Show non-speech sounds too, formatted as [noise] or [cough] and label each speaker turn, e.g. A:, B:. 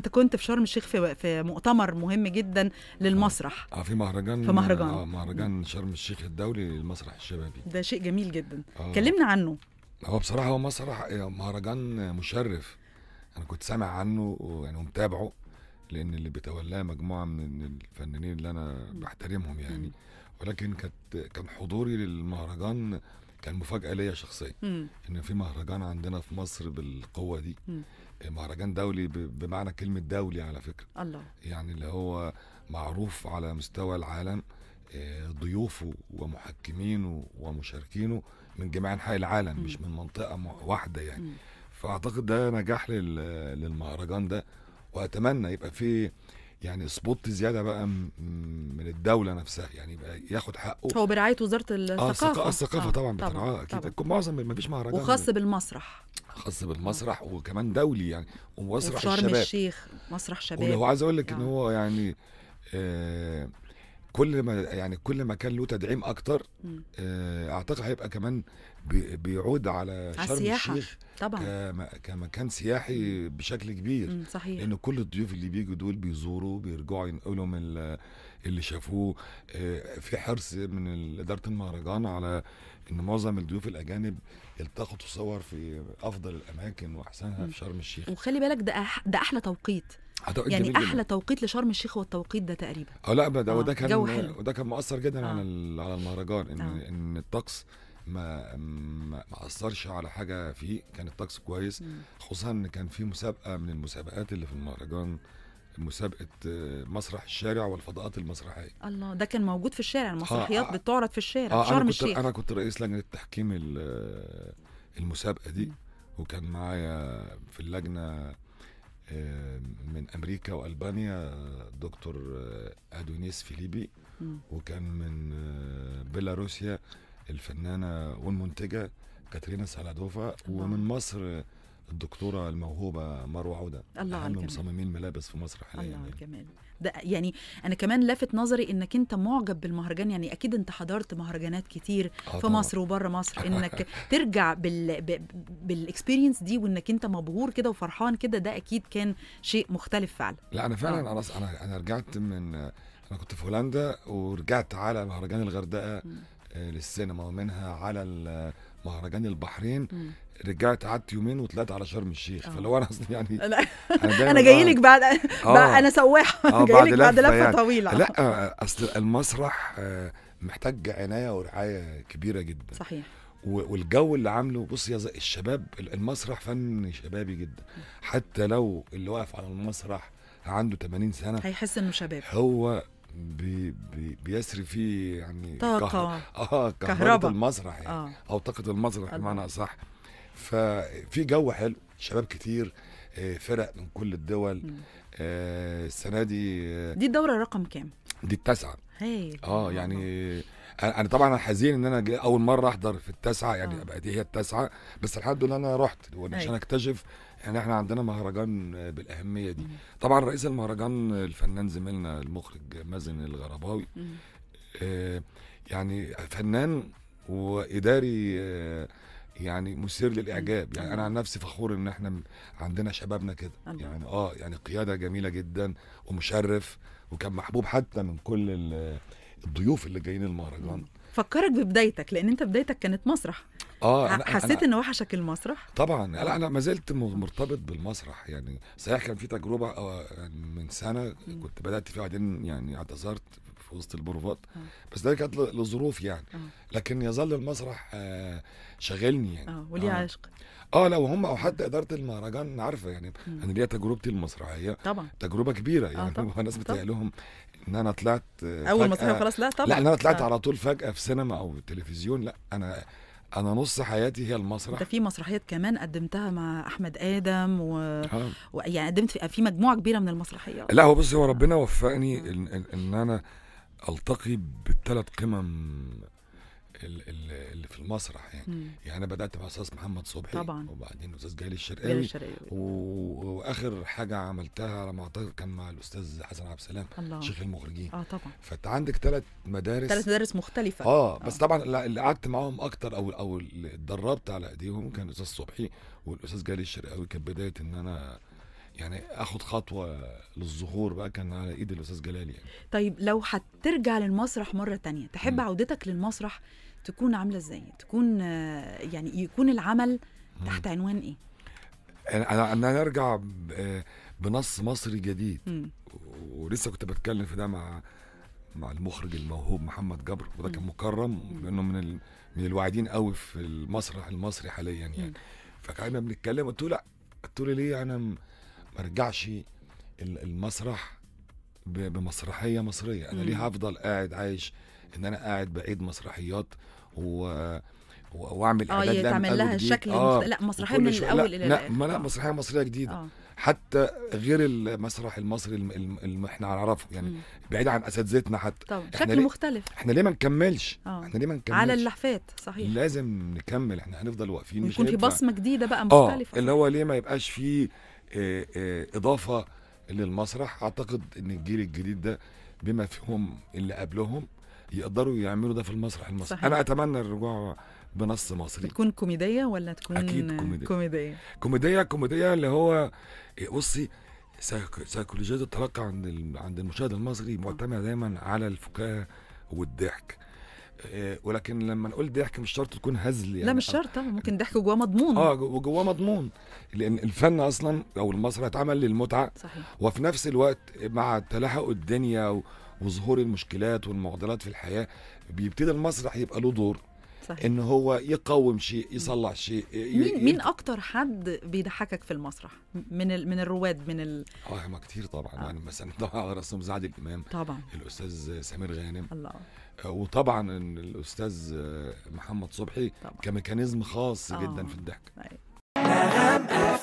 A: انت كنت في شرم الشيخ في في مؤتمر مهم جدا للمسرح
B: اه في مهرجان في مهرجان اه مهرجان شرم الشيخ الدولي للمسرح الشبابي
A: ده شيء جميل جدا آه. كلمنا عنه
B: هو بصراحه هو مسرح آه، مهرجان مشرف انا كنت سامع عنه يعني ومتابعه لان اللي بيتولاه مجموعه من الفنانين اللي انا بحترمهم يعني ولكن كانت كان حضوري للمهرجان كان مفاجاه ليا شخصيا ان في مهرجان عندنا في مصر بالقوه دي مم. مهرجان دولي بمعنى كلمه دولي على فكره الله يعني اللي هو معروف على مستوى العالم آه، ضيوفه ومحكمينه ومشاركينه من جميع انحاء العالم مم. مش من منطقه واحده يعني مم. فاعتقد ده نجاح للمهرجان ده واتمنى يبقى في يعني سبوت زياده بقى من الدوله نفسها يعني يبقى ياخد حقه هو
A: برعايه وزاره آه، الثقافه اه الثقافه آه طبعا بتنعاه
B: اكيد معظم ما فيش مهرجان وخاص
A: بالمسرح
B: خاص بالمسرح وكمان دولي يعني ومسرح الشباب الشيخ
A: مسرح شباب ولو عايز اقول
B: لك يعني ان آه. هو يعني آه كل ما يعني كل ما كان له تدعيم اكتر آه، اعتقد هيبقى كمان بيعود على شرم الشيخ طبعا كمكان سياحي بشكل كبير صحيح لان كل الضيوف اللي بيجوا دول بيزوروا بيرجعوا ينقلوا من اللي شافوه آه، في حرص من اداره المهرجان على ان معظم الضيوف الاجانب يلتقطوا صور في افضل الاماكن واحسنها في شرم الشيخ
A: وخلي بالك ده ده احلى توقيت هتوقيت يعني جميل احلى جميل. توقيت لشرم الشيخ هو التوقيت ده تقريبا
B: اه لا ده وده آه، كان وده كان مؤثر جدا آه. على على المهرجان ان آه. ان الطقس ما ما اثرش على حاجه فيه كان الطقس كويس خصوصا ان كان في مسابقه من المسابقات اللي في المهرجان مسابقه آه، مسرح الشارع والفضاءات المسرحيه
A: الله ده كان موجود في الشارع المسرحيات آه, آه، بتعرض في الشارع آه شرم الشيخ انا
B: كنت رئيس لجنه تحكيم المسابقه دي م. وكان معايا في اللجنه آه، من امريكا والبانيا آه، دكتور آه، ادونيس فيليبي وكان من بيلاروسيا الفنانه والمنتجه كاترينا سالادوفا ومن مصر الدكتوره الموهوبه مروه عوده الله اهم مصممين ملابس في مصر حاليا الله
A: يعني. الجمال ده يعني انا كمان لافت نظري انك انت معجب بالمهرجان يعني اكيد انت حضرت مهرجانات كتير آه في مصر وبره مصر [laughs] انك ترجع بال بالاكسبيرينس دي وانك انت مبهور كده وفرحان كده ده اكيد كان شيء مختلف فعلا لا انا فعلا آه. انا
B: انا رجعت من انا كنت في هولندا ورجعت على مهرجان الغردقه م. للسينما ومنها على مهرجان البحرين رجعت قعدت يومين وطلعت على شرم الشيخ آه. فلو انا اصلا [laughs] يعني انا, أنا جاي آه. لك آه. بعد انا سواح جاي لك بعد لفه يعني. طويله لا اصل المسرح محتاج عنايه ورعايه كبيره جدا صحيح والجو اللي عامله بص يا الشباب المسرح فن شبابي جدا حتى لو اللي واقف على المسرح عنده 80 سنه
A: هيحس انه شباب
B: هو بيسري فيه يعني طاقة كهر... اه كهرباء المسرح يعني آه. او طاقة المسرح بمعنى اصح ففي جو حلو شباب كتير آه، فرق من كل الدول السنة آه السنه دي آه دي
A: الدوره رقم كام دي التاسعه اه يعني
B: آه. انا طبعا حزين ان انا اول مره احضر في التاسعه يعني آه. بقت هي التاسعه بس الحمد لله انا رحت عشان اكتشف يعني احنا عندنا مهرجان بالاهميه دي طبعا رئيس المهرجان الفنان زميلنا المخرج مازن الغرباوي آه يعني فنان واداري آه يعني مثير للاعجاب يعني انا عن نفسي فخور ان احنا عندنا شبابنا كده يعني اه يعني قياده جميله جدا ومشرف وكان محبوب حتى من كل الضيوف اللي جايين المهرجان
A: فكرك ببدايتك لان انت بدايتك كانت مسرح
B: اه أنا حسيت ان
A: وحشك المسرح
B: طبعا لا انا ما زلت مرتبط بالمسرح يعني صحيح كان في تجربه آه، من سنه كنت بدات فيها بعدين يعني اعتذرت في وسط البروفات آه. بس ده كانت لظروف يعني آه. لكن يظل المسرح شاغلني يعني اه وليه عشق اه لا وهم او حتى اداره المهرجان عارفه يعني انا ليا تجربتي المسرحيه طبعا تجربه كبيره يعني آه الناس بتقول لهم ان انا طلعت اول مسرحيه خلاص لا طبعا لا انا طلعت آه. على طول فجاه في سينما او تلفزيون لا انا انا نص حياتي هي المسرح انت
A: في مسرحيات كمان قدمتها مع احمد ادم و... آه. و... يعني قدمت في... في مجموعه كبيره من المسرحيات لا هو بص هو
B: ربنا وفقني ان, إن انا التقي بالثلاث قمم اللي في المسرح يعني مم. يعني انا بدات مع استاذ محمد صبحي طبعا وبعدين استاذ جالي الشرقاوي جالي الشرقاوي و... واخر حاجه عملتها على ما اعتقد كان مع الاستاذ حسن عبد السلام الله. شيخ المخرجين اه طبعا فانت عندك ثلاث مدارس ثلاث مدارس مختلفه اه بس آه. طبعا اللي قعدت معاهم اكتر او او اتدربت على ايديهم كان الاستاذ صبحي والاستاذ جالي الشرقاوي كانت بدايه ان انا يعني اخد خطوه للظهور بقى كان على ايد الاستاذ جلال يعني
A: طيب لو هترجع للمسرح مره تانية تحب م. عودتك للمسرح تكون عامله ازاي تكون يعني يكون العمل تحت عنوان ايه
B: انا انا ارجع بنص مصري جديد م. ولسه كنت بتكلم في ده مع مع المخرج الموهوب محمد جبر وده كان مكرم لانه من ال... من الواعدين قوي في المسرح المصري حاليا يعني فكنا بنتكلم قلت له لا قلت له ليه انا ما المسرح بمسرحيه مصريه انا ليه هفضل قاعد عايش ان انا قاعد بعيد مسرحيات و واعمل اعداد اه تعمل لها شكل آه لا مسرحيه من الاول الى لا لا مسرحيه مصريه جديده آه. حتى غير المسرح المصري اللي احنا هنعرفه يعني بعيد عن اساتذتنا حتى طبعا شكل مختلف احنا ليه ما نكملش آه. احنا ليه ما نكملش على
A: اللحفات صحيح
B: لازم نكمل احنا هنفضل واقفين مش يكون في بصمه
A: جديده بقى آه، مختلفه آه.
B: اللي هو ليه ما يبقاش فيه آه، اضافه للمسرح اعتقد ان الجيل الجديد ده بما فيهم اللي قبلهم يقدروا يعملوا ده في المسرح المصري صحيح. انا اتمنى الرجوع بنص مصري تكون
A: كوميديه ولا تكون اكيد كوميديه كوميديه
B: كوميديه كوميديه اللي هو إيه، بصي سيكولوجيه التلقي عند عند المشاهد المصري معتمده دايما على الفكاهه والضحك إيه، ولكن لما نقول ضحك مش شرط تكون هزل يعني لا مش
A: شرط ممكن ضحك جواه مضمون اه
B: وجواه مضمون لان الفن اصلا او المسرح اتعمل للمتعه صحيح. وفي نفس الوقت مع تلاحق الدنيا وظهور المشكلات والمعضلات في الحياه بيبتدي المسرح يبقى له دور صحيح. ان هو يقوم شيء يصلح شيء ي... مين مين
A: اكتر حد بيضحكك في المسرح من ال... من الرواد من ال...
B: اه ما كتير طبعا آه. يعني مثلا [laughs] طبعا على راسهم عادل امام طبعا الاستاذ سمير غانم الله آه، وطبعا الاستاذ آه، محمد صبحي طبعا. كميكانيزم خاص آه. جدا في الضحك طيب.